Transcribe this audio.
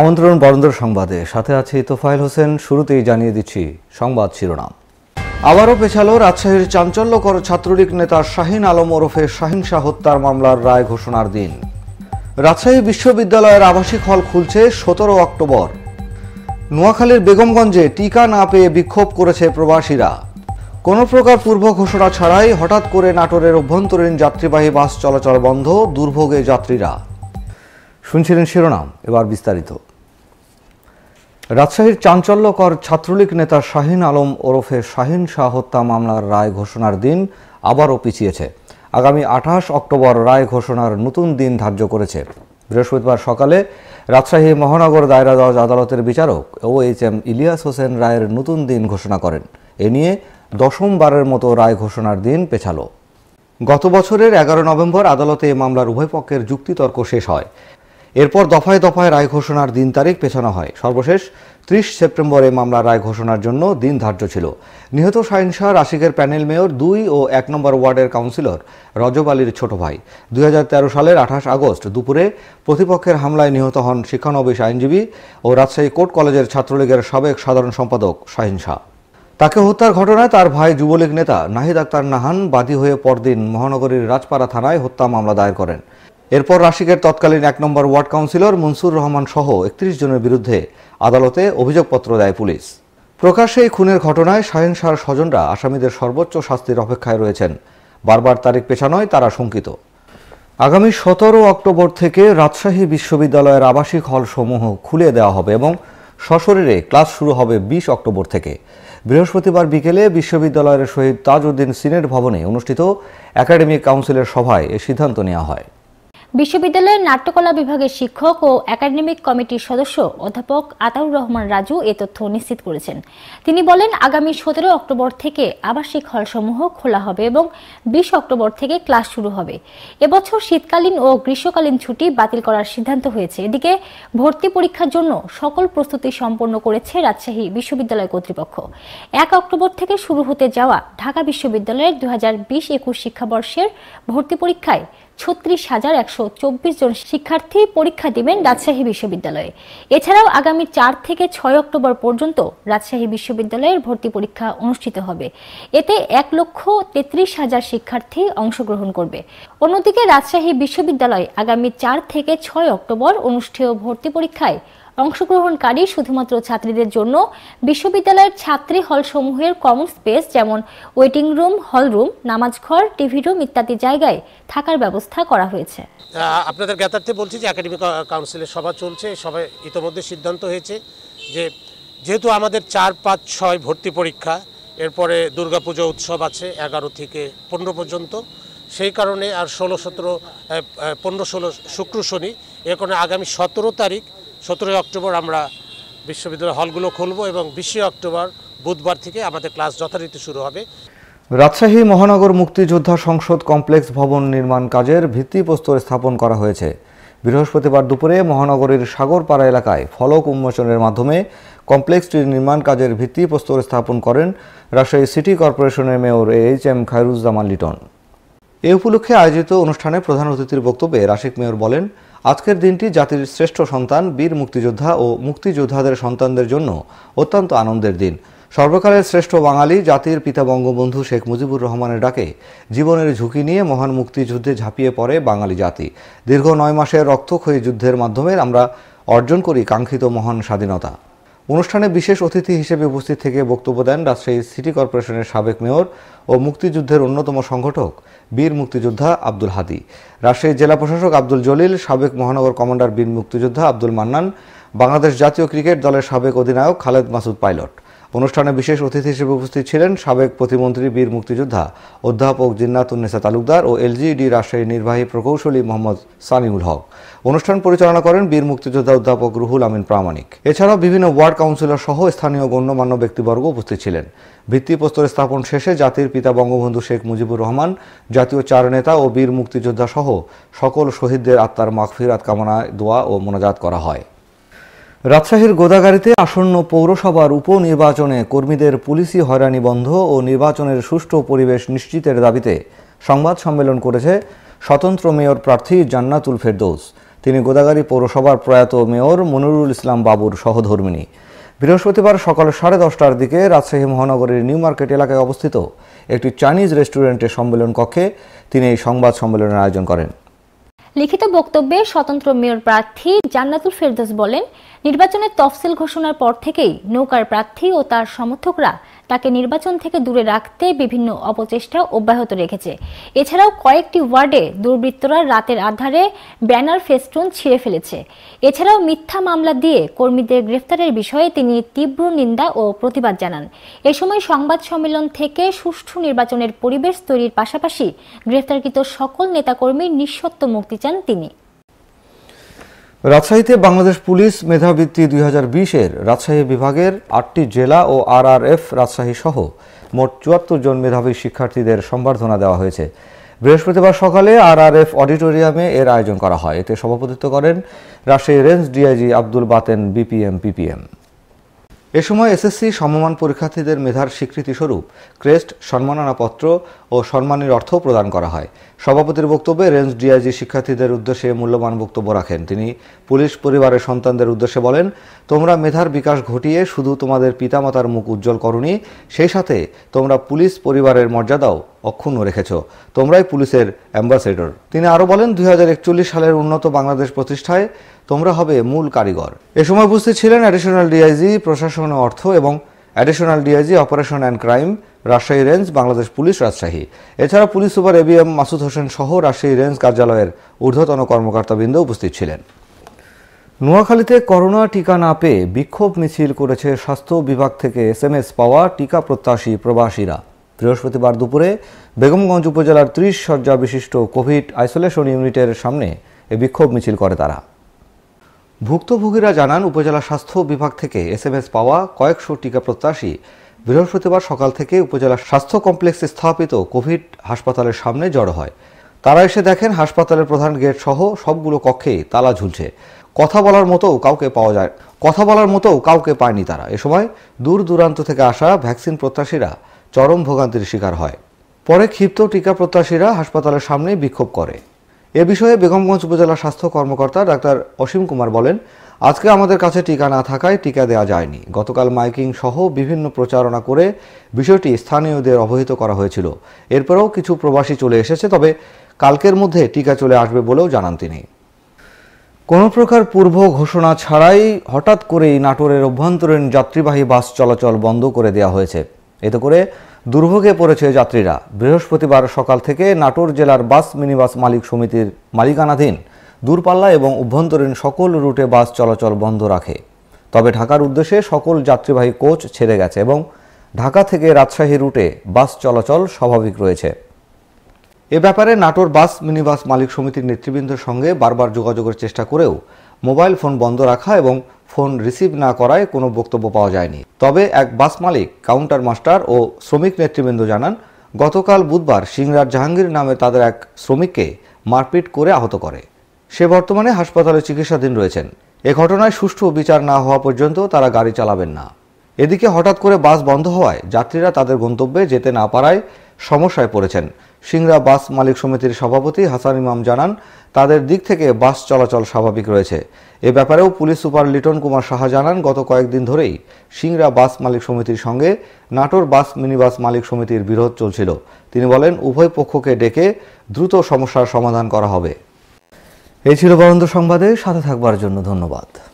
আমন্ত্রণ বরেন্দ্র সংবাদে সাথে আছি তোফাইল হোসেন শুরুতেই জানিয়ে দিচ্ছি সংবাদ শিরোনাম আবারও পেছালো রাজশাহীর চাঞ্চল্যকর ছাত্রলীগ নেতা শাহিন আলম ওরফে শাহিন শাহ হত্যার মামলার রায় ঘোষণার দিন রাজশাহী বিশ্ববিদ্যালয়ের আবাসিক হল খুলছে সতেরো অক্টোবর নোয়াখালীর বেগমগঞ্জে টিকা না পেয়ে বিক্ষোভ করেছে প্রবাসীরা কোন প্রকার পূর্ব ঘোষণা ছাড়াই হঠাৎ করে নাটোরের অভ্যন্তরীণ যাত্রীবাহী বাস চলাচল বন্ধ দুর্ভোগে যাত্রীরা শুনছিলেন শিরোনাম এবার বিস্তারিত রাজশাহীর চাঞ্চল্যকর ছাত্রলীগ নেতা শাহিন আলম ওরফে শাহিন শাহ হত্যা মামলার রায় ঘোষণার দিন আবারও পিছিয়েছে আগামী আঠাশ অক্টোবর রায় ঘোষণার নতুন দিন ধার্য করেছে বৃহস্পতিবার সকালে রাজশাহী মহানগর দায়রা জজ আদালতের বিচারক ও এইচ এম ইলিয়াস হোসেন রায়ের নতুন দিন ঘোষণা করেন এ নিয়ে দশমবারের মতো রায় ঘোষণার দিন পেছালো গত বছরের এগারো নভেম্বর আদালতে এ মামলার উভয় পক্ষের যুক্তিতর্ক শেষ হয় এরপর দফায় দফায় রায় ঘোষণার দিন তারিখ পেছানো হয় সর্বশেষ ত্রিশ সেপ্টেম্বরে মামলা রায় ঘোষণার জন্য দিন ধার্য ছিল নিহত শাহিন শাহ রাশিকের প্যানেল মেয়র দুই ও এক নম্বর ওয়ার্ডের কাউন্সিলর রজব আলীর ছোট ভাই দুই সালের আঠাশ আগস্ট দুপুরে প্রতিপক্ষের হামলায় নিহত হন শিক্ষানবিশ আইনজীবী ও রাজশাহী কোর্ট কলেজের ছাত্রলীগের সাবেক সাধারণ সম্পাদক শাহিন শাহ তাকে হত্যার ঘটনায় তার ভাই যুবলীগ নেতা নাহিদ আক্তার নাহান বাদী হয়ে পরদিন মহানগরীর রাজপাড়া থানায় হত্যা মামলা দায়ের করেন এরপর রাশিকের তৎকালীন এক নম্বর ওয়ার্ড কাউন্সিলর মনসুর রহমান সহ একত্রিশ জনের বিরুদ্ধে আদালতে অভিযোগপত্র দেয় পুলিশ প্রকাশ্যে এই খুনের ঘটনায় শাহেন শাহর স্বজনরা আসামিদের সর্বোচ্চ শাস্তির অপেক্ষায় রয়েছেন বারবার তারিখ পেছানোয় তারা শঙ্কিত আগামী সতেরো অক্টোবর থেকে রাজশাহী বিশ্ববিদ্যালয়ের আবাসিক হলসমূহ খুলে দেওয়া হবে এবং সশরীরে ক্লাস শুরু হবে বিশ অক্টোবর থেকে বৃহস্পতিবার বিকেলে বিশ্ববিদ্যালয়ের শহীদ তাজউদ্দিন সিনেট ভবনে অনুষ্ঠিত একাডেমিক কাউন্সিলের সভায় এ সিদ্ধান্ত নেওয়া হয় বিশ্ববিদ্যালয়ের নাট্যকলা বিভাগের শিক্ষক ও একাডেমিক কমিটির সদস্য অধ্যাপক আতাউর রহমান রাজু এ তথ্য নিশ্চিত করেছেন তিনি বলেন আগামী সতেরো অক্টোবর থেকে আবাসিক হলসমূহ খোলা হবে এবং বিশ অক্টোবর থেকে ক্লাস শুরু হবে এবছর শীতকালীন ও গ্রীষ্মকালীন ছুটি বাতিল করার সিদ্ধান্ত হয়েছে এদিকে ভর্তি পরীক্ষার জন্য সকল প্রস্তুতি সম্পন্ন করেছে রাজশাহী বিশ্ববিদ্যালয় কর্তৃপক্ষ এক অক্টোবর থেকে শুরু হতে যাওয়া ঢাকা বিশ্ববিদ্যালয়ের দু হাজার বিশ একুশ শিক্ষাবর্ষের ভর্তি পরীক্ষায় ছত্রিশ হাজার একশো চব্বিশ জন শিক্ষার্থী পরীক্ষা দিবেন রাজশাহী বিশ্ববিদ্যালয়ে এছাড়াও আগামী চার থেকে ছয় অক্টোবর পর্যন্ত রাজশাহী বিশ্ববিদ্যালয়ের ভর্তি পরীক্ষা অনুষ্ঠিত হবে এতে এক লক্ষ তেত্রিশ হাজার শিক্ষার্থী অংশগ্রহণ করবে অন্যদিকে রাজশাহী বিশ্ববিদ্যালয় আগামী চার থেকে ছয় অক্টোবর অনুষ্ঠেয় ভর্তি পরীক্ষায় অংশগ্রহণকারী শুধুমাত্র ছাত্রীদের জন্য বিশ্ববিদ্যালয়ের ছাত্রী হলসমূহের কমন স্পেস যেমন ওয়েটিং রুম হলরুম নামাজঘর টিভি রুম ইত্যাদি জায়গায় থাকার ব্যবস্থা করা হয়েছে আপনাদের জ্ঞাতার্থে বলছি যে একাডেমিক কাউন্সিলের সভা চলছে সবাই ইতোমধ্যে সিদ্ধান্ত হয়েছে যে যেহেতু আমাদের চার পাঁচ ছয় ভর্তি পরীক্ষা এরপরে দুর্গাপুজো উৎসব আছে এগারো থেকে পনেরো পর্যন্ত সেই কারণে আর ষোলো সতেরো পনেরো ষোলো শুক্র শনি এর কারণে আগামী সতেরো তারিখ সতেরোই অক্টোবর আমরা বিশ্ববিদ্যালয় হলগুলো খুলব এবং বিশে অক্টোবর বুধবার থেকে আমাদের ক্লাস যথারীতি শুরু হবে রাজশাহী মহানগর মুক্তিযোদ্ধা সংসদ কমপ্লেক্স ভবন নির্মাণ কাজের ভিত্তিপ্রস্তর স্থাপন করা হয়েছে বৃহস্পতিবার দুপুরে মহানগরীর সাগরপাড়া এলাকায় ফলক উন্মোচনের মাধ্যমে কমপ্লেক্সটির নির্মাণ কাজের ভিত্তিপ্রস্তর স্থাপন করেন রাজশাহী সিটি কর্পোরেশনের mayor H M Khairuzzaman Liton এ উপলক্ষে আয়োজিত অনুষ্ঠানে প্রধান অতিথির বক্তব্যে রাশিক মেয়র বলেন আজকের দিনটি জাতির শ্রেষ্ঠ সন্তান বীর মুক্তিযোদ্ধা ও মুক্তিযোদ্ধাদের সন্তানদের জন্য অত্যন্ত আনন্দের দিন সর্বকালের শ্রেষ্ঠ বাঙালি জাতির পিতা বঙ্গবন্ধু শেখ মুজিবুর রহমানের ডাকে জীবনের ঝুঁকি নিয়ে মহান মুক্তিযুদ্ধে ঝাঁপিয়ে পড়ে বাঙালি জাতি দীর্ঘ নয় মাসের রক্তক্ষয়ী যুদ্ধের মাধ্যমে আমরা অর্জন করি কাঙ্ক্ষিত মহান স্বাধীনতা অনুষ্ঠানে বিশেষ অতিথি হিসেবে উপস্থিত থেকে বক্তব্য দেন রাজশাহী সিটি কর্পোরেশনের সাবেক মেয়র ও মুক্তিযুদ্ধের অন্যতম সংগঠক বীর মুক্তিযোদ্ধা আব্দুল হাদি রাজশাহী জেলা প্রশাসক আব্দুল জলিল সাবেক মহানগর কমান্ডার বীর মুক্তিযোদ্ধা আব্দুল মান্নান বাংলাদেশ জাতীয় ক্রিকেট দলের সাবেক অধিনায়ক খালেদ মাসুদ পাইলট অনুষ্ঠানে বিশেষ অতিথি হিসেবে উপস্থিত ছিলেন সাবেক প্রতিমন্ত্রী বীর মুক্তিযোদ্ধা অধ্যাপক জিন্নাতুন্নেসা তালুকদার ও এলজিডি রাজশাহী নির্বাহী প্রকৌশলী মোহাম্মদ সামিউল হক অনুষ্ঠান পরিচালনা করেন বীর মুক্তিযোদ্ধা অধ্যাপক রুহুল আমিন প্রামাণিক এছাড়াও বিভিন্ন ওয়ার্ড কাউন্সিলর সহ স্থানীয় গণ্যমান্য ব্যক্তিবর্গ উপস্থিত ছিলেন ভিত্তিপ্রস্তর স্থাপন শেষে জাতির পিতা বঙ্গবন্ধু শেখ মুজিবুর রহমান জাতীয় চার নেতা ও বীর মুক্তিযোদ্ধা সহ সকল শহীদদের আত্মার মাগফিরাত কামনায় দোয়া ও মোনাজাত করা হয় রাজশাহীর গোদাগাড়িতে আসন্ন পৌরসভার উপনির্বাচনে কর্মীদের পুলিশি হয়রানি বন্ধ ও নির্বাচনের সুষ্ঠু পরিবেশ নিশ্চিতের দাবিতে সংবাদ সম্মেলন করেছে স্বতন্ত্র মেয়র প্রার্থী জান্নাতুল ফেরদৌস তিনি গোদাগাড়ি পৌরসভার প্রয়াত মেয়র মনিরুল ইসলাম বাবুর সহধর্মিনী বৃহস্পতিবার সকাল সাড়ে দশটার দিকে রাজশাহী মহানগরীর নিউ মার্কেট এলাকায় অবস্থিত একটি চাইনিজ রেস্টুরেন্টের সম্মেলন কক্ষে তিনি এই সংবাদ সম্মেলনের আয়োজন করেন লিখিত বক্তব্যে স্বতন্ত্র মেয়র প্রার্থী জান্নাতুল ফেরদোস বলেন নির্বাচনের তফসিল ঘোষণার পর থেকেই নৌকার প্রার্থী ও তার সমর্থকরা তাকে নির্বাচন থেকে দূরে রাখতে বিভিন্ন অপচেষ্টা অব্যাহত রেখেছে এছাড়াও কয়েকটি ওয়ার্ডে দুর্বৃত্তরা রাতের আধারে ব্যানার ফেস্টুন ছিঁড়ে ফেলেছে এছাড়াও মিথ্যা মামলা দিয়ে কর্মীদের গ্রেফতারের বিষয়ে তিনি তীব্র নিন্দা ও প্রতিবাদ জানান এ সময় সংবাদ সম্মেলন থেকে সুষ্ঠু নির্বাচনের পরিবেশ তৈরির পাশাপাশি গ্রেফতারকৃত সকল নেতাকর্মীর নিঃশর্ত মুক্তি চান তিনি রাজশাহীতে বাংলাদেশ পুলিশ মেধাবৃত্তি দুই হাজার বিশের রাজশাহী বিভাগের আটটি জেলা ও আরআরএফ রাজশাহী সহ মোট চুয়াত্তর জন মেধাবী শিক্ষার্থীদের সম্বর্ধনা দেওয়া হয়েছে বৃহস্পতিবার সকালে আরআরএফ অডিটোরিয়ামে এর আয়োজন করা হয় এতে সভাপতিত্ব করেন Rajshahi range DIG Abdul Baten BPM PPM এ সময় এসএসসি সমমান পরীক্ষার্থীদের মেধার স্বীকৃতিস্বরূপ ক্রেস্ট সম্মাননাপত্র ও সম্মানের অর্থ প্রদান করা হয় সভাপতির বক্তব্যে রেঞ্জ ডিআইজি শিক্ষার্থীদের উদ্দেশ্যে মূল্যবান বক্তব্য রাখেন তিনি পুলিশ পরিবারের সন্তানদের উদ্দেশ্যে বলেন তোমরা মেধার বিকাশ ঘটিয়ে শুধু তোমাদের পিতামাতার মুখ উজ্জ্বল করনি সেই সাথে তোমরা পুলিশ পরিবারের মর্যাদাও অক্ষুণ্ণ রেখেছ তোমরাই পুলিশের অ্যাম্বাসেডর তিনি আরও বলেন দুই সালের উন্নত বাংলাদেশ প্রতিষ্ঠায় তোমরা হবে মূল কারিগর এ সময় উপস্থিত ছিলেন অ্যাডিশনাল ডিআইজি প্রশাসন অর্থ এবং additional DIG operation and crime Rajshahi range Bangladesh police Rajshahi এছাড়া police super ABM Masud Hossain সহ রাজশাহী রেঞ্জ কার্যালয়ের ঊর্ধ্বতন কর্মকর্তাবৃন্দ উপস্থিত ছিলেন নোয়াখালীতে করোনা টিকা না পেয়ে বিক্ষোভ মিছিল করেছে স্বাস্থ্য বিভাগ থেকে এস পাওয়া টিকা প্রত্যাশী প্রবাসীরা বৃহস্পতিবার দুপুরে বেগমগঞ্জ উপজেলার ত্রিশ শয্যা বিশিষ্ট কোভিড আইসোলেশন ইউনিটের সামনে এ বিক্ষোভ মিছিল করে তারা ভুক্তভোগীরা জানান উপজেলা স্বাস্থ্য বিভাগ থেকে এসএমএস পাওয়া কয়েকশো টিকা প্রত্যাশী বৃহস্পতিবার সকাল থেকে উপজেলা স্বাস্থ্য কমপ্লেক্সে স্থাপিত কোভিড হাসপাতালের সামনে জড়ো হয় তারা এসে দেখেন হাসপাতালের প্রধান গেট সহ সবগুলো কক্ষে তালা ঝুলছে কথা বলার মতো কাউকে পাওয়া যায় কথা বলার মতো কাউকে পায়নি তারা এ সময় দূর দূরান্ত থেকে আসা ভ্যাকসিন প্রত্যাশীরা চরম ভোগান্তির শিকার হয় পরে ক্ষিপ্ত টিকা প্রত্যাশীরা হাসপাতালের সামনে বিক্ষোভ করে এ বিষয়ে বেগমগঞ্জ উপজেলা স্বাস্থ্য কর্মকর্তা ডাক্তার অসীম কুমার বলেন আজকে আমাদের কাছে টিকা না থাকায় টিকা দেওয়া যায়নি গতকাল মাইকিং সহ বিভিন্ন প্রচারণা করে বিষয়টি স্থানীয়দের অবহিত করা হয়েছিল এরপরেও কিছু প্রবাসী চলে এসেছে তবে কালকের মধ্যে টিকা চলে আসবে বলেও জানান তিনি কোনো প্রকার পূর্ব ঘোষণা ছাড়াই হঠাৎ করেই নাটোরের অভ্যন্তরীণ যাত্রীবাহী বাস চলাচল বন্ধ করে দেওয়া হয়েছে এতে করে দুর্ভোগে পড়েছে যাত্রীরা বৃহস্পতিবার সকাল থেকে নাটোর জেলার বাস মিনিবাস মালিক সমিতির মালিকানাধীন দূরপাল্লা এবং অভ্যন্তরীণ সকল রুটে বাস চলাচল বন্ধ রাখে তবে ঢাকার উদ্দেশ্যে সকল যাত্রীবাহী কোচ ছেড়ে গেছে এবং ঢাকা থেকে রাজশাহী রুটে বাস চলাচল স্বাভাবিক রয়েছে এ ব্যাপারে নাটোর বাস মিনিবাস মালিক সমিতির নেতৃবৃন্দের সঙ্গে বারবার যোগাযোগের চেষ্টা করেও মোবাইল ফোন বন্ধ রাখা এবং ফোন রিসিভ না করায় কোনো বক্তব্য পাওয়া যায়নি তবে এক বাস মালিক কাউন্টার মাস্টার ও শ্রমিক নেতৃবৃন্দ জানান গতকাল বুধবার সিংরাজ জাহাঙ্গীর নামে তাদের এক শ্রমিককে মারপিট করে আহত করে সে বর্তমানে হাসপাতালে চিকিৎসাধীন রয়েছেন এ ঘটনায় সুষ্ঠু বিচার না হওয়া পর্যন্ত তারা গাড়ি চালাবেন না এদিকে হঠাৎ করে বাস বন্ধ হওয়ায় যাত্রীরা তাদের গন্তব্যে যেতে না পারায় সমস্যায় পড়েছেন সিংরা বাস মালিক সমিতির সভাপতি হাসান ইমাম জানান তাদের দিক থেকে বাস চলাচল স্বাভাবিক রয়েছে এ ব্যাপারেও পুলিশ সুপার লিটন কুমার সাহা জানান গত কয়েকদিন ধরেই সিংরা বাস মালিক সমিতির সঙ্গে নাটোর বাস মিনিবাস মালিক সমিতির বিরোধ চলছিল তিনি বলেন উভয় পক্ষকে ডেকে দ্রুত সমস্যার সমাধান করা হবে এই ছিল বরন্দ সংবাদে সাথে থাকবার জন্য ধন্যবাদ